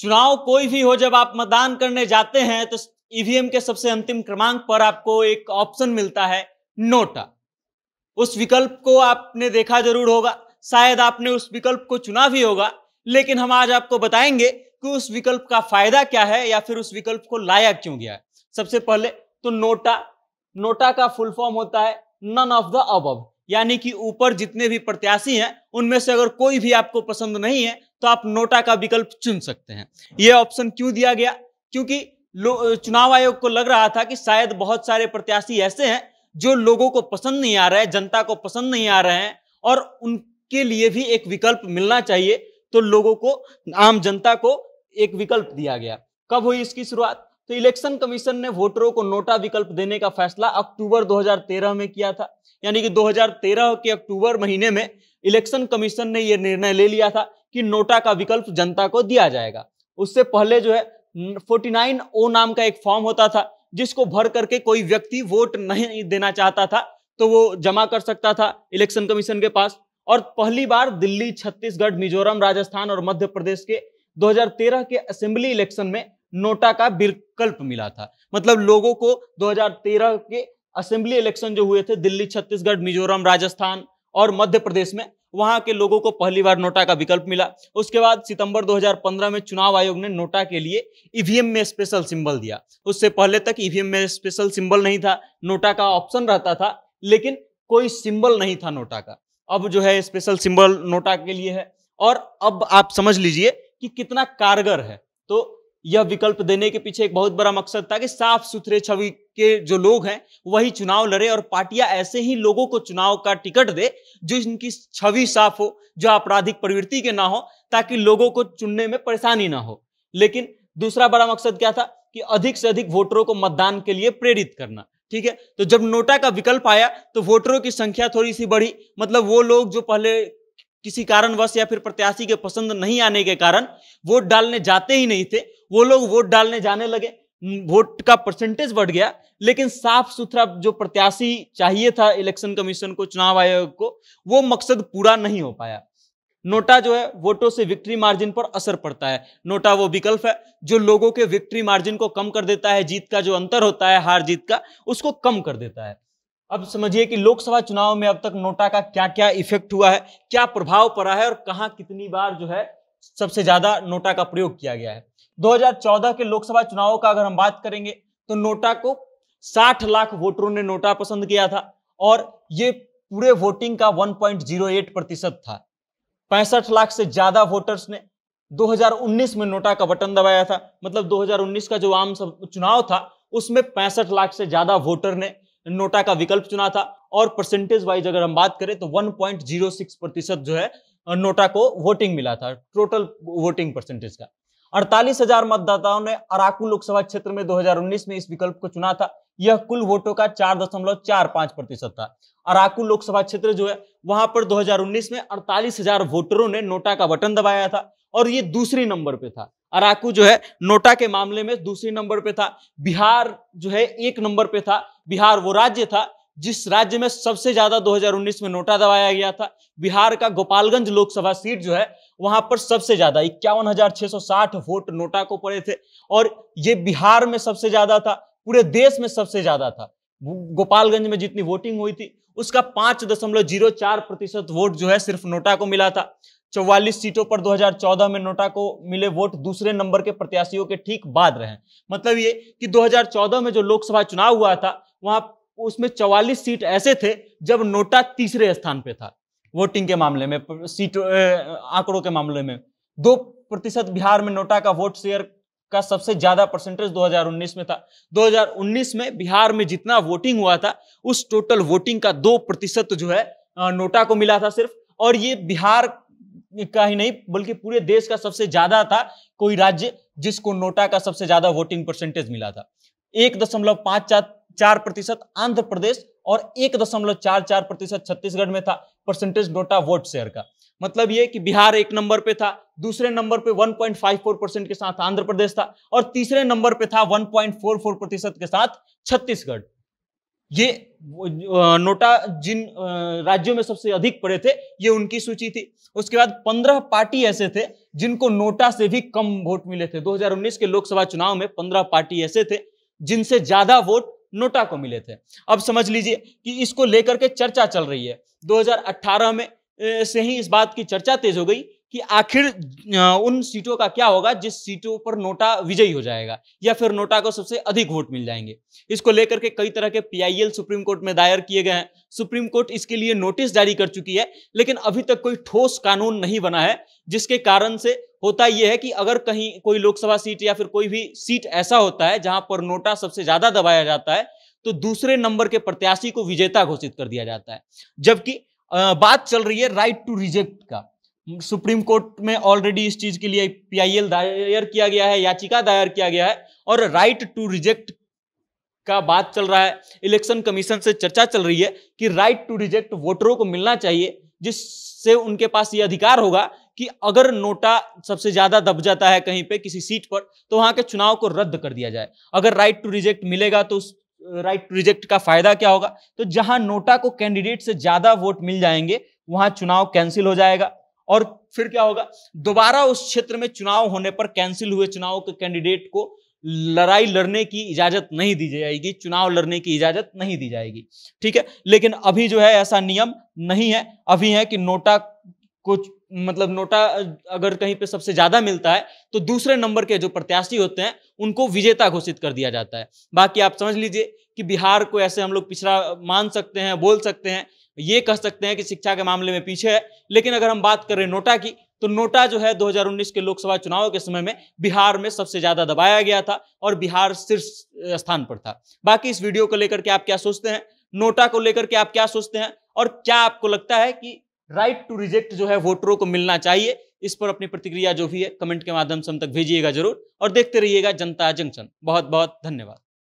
चुनाव कोई भी हो जब आप मतदान करने जाते हैं तो ईवीएम के सबसे अंतिम क्रमांक पर आपको एक ऑप्शन मिलता है नोटा उस विकल्प को आपने देखा जरूर होगा शायद आपने उस विकल्प को चुना भी होगा लेकिन हम आज आपको बताएंगे कि उस विकल्प का फायदा क्या है या फिर उस विकल्प को लाया क्यों गया है सबसे पहले तो नोटा नोटा का फुल फॉर्म होता है नन ऑफ द अब यानी कि ऊपर जितने भी प्रत्याशी हैं उनमें से अगर कोई भी आपको पसंद नहीं है तो आप नोटा का विकल्प चुन सकते हैं यह ऑप्शन क्यों दिया गया क्योंकि चुनाव आयोग को लग रहा था कि शायद बहुत सारे प्रत्याशी ऐसे हैं जो लोगों को पसंद नहीं आ रहे हैं जनता को पसंद नहीं आ रहे हैं और उनके लिए भी एक विकल्प मिलना चाहिए तो लोगों को आम जनता को एक विकल्प दिया गया कब हुई इसकी शुरुआत तो इलेक्शन कमीशन ने वोटरों को नोटा विकल्प देने का फैसला अक्टूबर 2013 में किया था यानी कि 2013 के अक्टूबर महीने में इलेक्शन कमीशन ने यह निर्णय ले लिया था कि नोटा का विकल्प जनता को दिया जाएगा उससे पहले जो है 49 ओ नाम का एक फॉर्म होता था जिसको भर करके कोई व्यक्ति वोट नहीं देना चाहता था तो वो जमा कर सकता था इलेक्शन कमीशन के पास और पहली बार दिल्ली छत्तीसगढ़ मिजोरम राजस्थान और मध्य प्रदेश के 2013 के असेंबली इलेक्शन में नोटा का विकल्प मिला था मतलब लोगों को 2013 के असेंबली इलेक्शन जो हुए थे दिल्ली छत्तीसगढ़ मिजोरम राजस्थान और मध्य प्रदेश में वहां के लोगों को पहली बार नोटा का विकल्प मिला उसके बाद सितंबर 2015 में चुनाव आयोग ने नोटा के लिए ईवीएम में स्पेशल सिंबल दिया उससे पहले तक ईवीएम में स्पेशल सिंबल नहीं था नोटा का ऑप्शन रहता था लेकिन कोई सिंबल नहीं था नोटा का अब जो है स्पेशल सिंबल नोटा के लिए है और अब आप समझ लीजिए कि कितना कारगर है तो यह विकल्प देने के पीछे एक बहुत बड़ा मकसद था कि साफ सुथरे छवि के जो लोग हैं वही चुनाव लड़े और पार्टियां ऐसे ही लोगों को चुनाव का टिकट दे जो इनकी छवि साफ हो जो आपराधिक प्रवृत्ति के ना हो ताकि लोगों को चुनने में परेशानी ना हो लेकिन दूसरा बड़ा मकसद क्या था कि अधिक से अधिक वोटरों को मतदान के लिए प्रेरित करना ठीक है तो जब नोटा का विकल्प आया तो वोटरों की संख्या थोड़ी सी बढ़ी मतलब वो लोग जो पहले किसी कारणवश या फिर प्रत्याशी के पसंद नहीं आने के कारण वोट डालने जाते ही नहीं थे वो लोग वोट डालने जाने लगे वोट का परसेंटेज बढ़ गया लेकिन साफ सुथरा जो प्रत्याशी चाहिए था इलेक्शन कमीशन को चुनाव आयोग को वो मकसद पूरा नहीं हो पाया नोटा जो है वोटों से विक्ट्री मार्जिन पर असर पड़ता है नोटा वो विकल्प है जो लोगों के विक्ट्री मार्जिन को कम कर देता है जीत का जो अंतर होता है हार जीत का उसको कम कर देता है अब समझिए कि लोकसभा चुनाव में अब तक नोटा का क्या क्या इफेक्ट हुआ है क्या प्रभाव पड़ा है और कहा कितनी बार जो है सबसे ज्यादा नोटा का प्रयोग किया गया है 2014 के लोकसभा चुनाव का अगर हम बात करेंगे तो नोटा को 60 लाख वोटरों ने नोटा पसंद किया था और ये पूरे वोटिंग का 1.08 प्रतिशत था पैंसठ लाख से ज्यादा वोटर्स ने 2019 में नोटा का बटन दबाया था मतलब 2019 का जो आम सब चुनाव था उसमें पैंसठ लाख से ज्यादा वोटर ने नोटा का विकल्प चुना था और परसेंटेज वाइज अगर हम बात करें तो 1.06 प्रतिशत जो है नोटा को वोटिंग मिला था टोटल वोटिंग परसेंटेज का अड़तालीस हजार मतदाताओं ने अराकू लोकसभा क्षेत्र में 2019 में इस विकल्प को चुना था यह कुल वोटों का चार दशमलव चार पांच प्रतिशत था अराकू लोकसभा क्षेत्र जो है वहां पर 2019 में अड़तालीस हजार वोटरों ने नोटा का बटन दबाया था और ये दूसरे नंबर पे था अराकू जो है नोटा के मामले में दूसरी नंबर पे था बिहार जो है एक नंबर पे था बिहार वो राज्य था जिस राज्य में सबसे ज्यादा 2019 में नोटा दबाया गया था बिहार का गोपालगंज लोकसभा सीट जो है वहां पर सबसे ज्यादा इक्यावन वोट नोटा को पड़े थे और ये बिहार में सबसे ज्यादा था पूरे देश में सबसे ज्यादा था गोपालगंज में जितनी वोटिंग हुई थी उसका पांच दशमलव जीरो चार प्रतिशत वोट जो है सिर्फ नोटा को मिला था चौवालीस सीटों पर 2014 में नोटा को मिले वोट दूसरे नंबर के प्रत्याशियों के ठीक बाद रहे मतलब ये कि 2014 में जो लोकसभा चुनाव हुआ था वहां उसमें 44 सीट ऐसे थे जब नोटा तीसरे स्थान पे था वोटिंग के मामले में सीट आंकड़ों के मामले में दो प्रतिशत बिहार में नोटा का वोट शेयर का सबसे ज्यादा परसेंटेज 2019 में था 2019 में बिहार में जितना वोटिंग हुआ था उस टोटल वोटिंग का दो प्रतिशत जो है नोटा को मिला था सिर्फ और ये बिहार का ही नहीं बल्कि पूरे देश का सबसे ज्यादा था कोई राज्य जिसको नोटा का सबसे ज्यादा वोटिंग परसेंटेज मिला था एक दशमलव पांच चार चार प्रतिशत आंध्र प्रदेश और एक दशमलव चार चार प्रतिशत छत्तीसगढ़ में था परसेंटेज नोटा वोट शेयर का मतलब ये कि बिहार एक नंबर पे था दूसरे नंबर पे 1.54 परसेंट के साथ आंध्र प्रदेश था और तीसरे नंबर पे था 1.44 प्रतिशत के साथ छत्तीसगढ़ ये नोटा जिन राज्यों में सबसे अधिक पड़े थे ये उनकी सूची थी उसके बाद पंद्रह पार्टी ऐसे थे जिनको नोटा से भी कम वोट मिले थे 2019 के लोकसभा चुनाव में पंद्रह पार्टी ऐसे थे जिनसे ज्यादा वोट नोटा को मिले थे अब समझ लीजिए कि इसको लेकर के चर्चा चल रही है 2018 में से ही इस बात की चर्चा तेज हो गई कि आखिर उन सीटों का क्या होगा जिस सीटों पर नोटा विजयी हो जाएगा या फिर नोटा को सबसे अधिक वोट मिल जाएंगे इसको लेकर के कई तरह के पीआईएल सुप्रीम कोर्ट में दायर किए गए हैं सुप्रीम कोर्ट इसके लिए नोटिस जारी कर चुकी है लेकिन अभी तक कोई ठोस कानून नहीं बना है जिसके कारण से होता यह है कि अगर कहीं कोई लोकसभा सीट या फिर कोई भी सीट ऐसा होता है जहां पर नोटा सबसे ज्यादा दबाया जाता है तो दूसरे नंबर के प्रत्याशी को विजेता घोषित कर दिया जाता है जबकि बात चल रही है राइट टू रिजेक्ट का सुप्रीम कोर्ट में ऑलरेडी इस चीज के लिए पीआईएल दायर किया गया है याचिका दायर किया गया है और राइट टू रिजेक्ट का बात चल रहा है इलेक्शन कमीशन से चर्चा चल रही है कि राइट टू रिजेक्ट वोटरों को मिलना चाहिए जिससे उनके पास ये अधिकार होगा कि अगर नोटा सबसे ज्यादा दब जाता है कहीं पे किसी सीट पर तो वहां के चुनाव को रद्द कर दिया जाए अगर राइट टू रिजेक्ट मिलेगा तो उस राइट टू रिजेक्ट का फायदा क्या होगा तो जहां नोटा को कैंडिडेट से ज्यादा वोट मिल जाएंगे वहां चुनाव कैंसिल हो जाएगा और फिर क्या होगा दोबारा उस क्षेत्र में चुनाव होने पर कैंसिल हुए चुनाव के कैंडिडेट को लड़ाई लड़ने की इजाजत नहीं दी जाएगी चुनाव लड़ने की इजाजत नहीं दी जाएगी ठीक है लेकिन अभी जो है ऐसा नियम नहीं है अभी है कि नोटा कुछ मतलब नोटा अगर कहीं पे सबसे ज्यादा मिलता है तो दूसरे नंबर के जो प्रत्याशी होते हैं उनको विजेता घोषित कर दिया जाता है बाकी आप समझ लीजिए कि बिहार को ऐसे हम लोग पिछड़ा मान सकते हैं बोल सकते हैं ये कह सकते हैं कि शिक्षा के मामले में पीछे है लेकिन अगर हम बात करें नोटा की तो नोटा जो है 2019 के लोकसभा चुनाव के समय में बिहार में सबसे ज्यादा दबाया गया था और बिहार शीर्ष स्थान पर था बाकी इस वीडियो को लेकर के आप क्या सोचते हैं नोटा को लेकर के आप क्या सोचते हैं और क्या आपको लगता है कि राइट टू रिजेक्ट जो है वोटरों को मिलना चाहिए इस पर अपनी प्रतिक्रिया जो भी है कमेंट के माध्यम से हम तक भेजिएगा जरूर और देखते रहिएगा जनता जंक्शन बहुत बहुत धन्यवाद